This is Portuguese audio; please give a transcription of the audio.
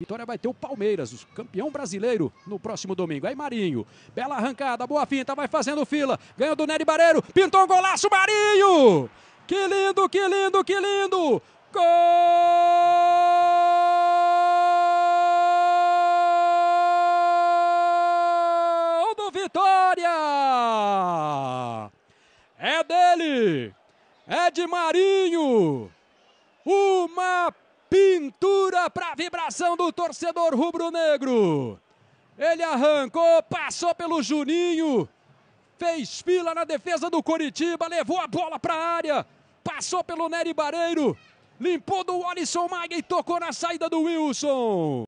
Vitória vai ter o Palmeiras, o campeão brasileiro, no próximo domingo. Aí Marinho, bela arrancada, boa finta, vai fazendo fila, ganhou do Nery Bareiro, pintou um golaço, Marinho! Que lindo, que lindo, que lindo! Gol do Vitória! É dele! É de Marinho! Uma Pintura para a vibração do torcedor rubro-negro. Ele arrancou, passou pelo Juninho, fez fila na defesa do Coritiba, levou a bola para a área, passou pelo Nery Bareiro, limpou do Alisson Maga e tocou na saída do Wilson.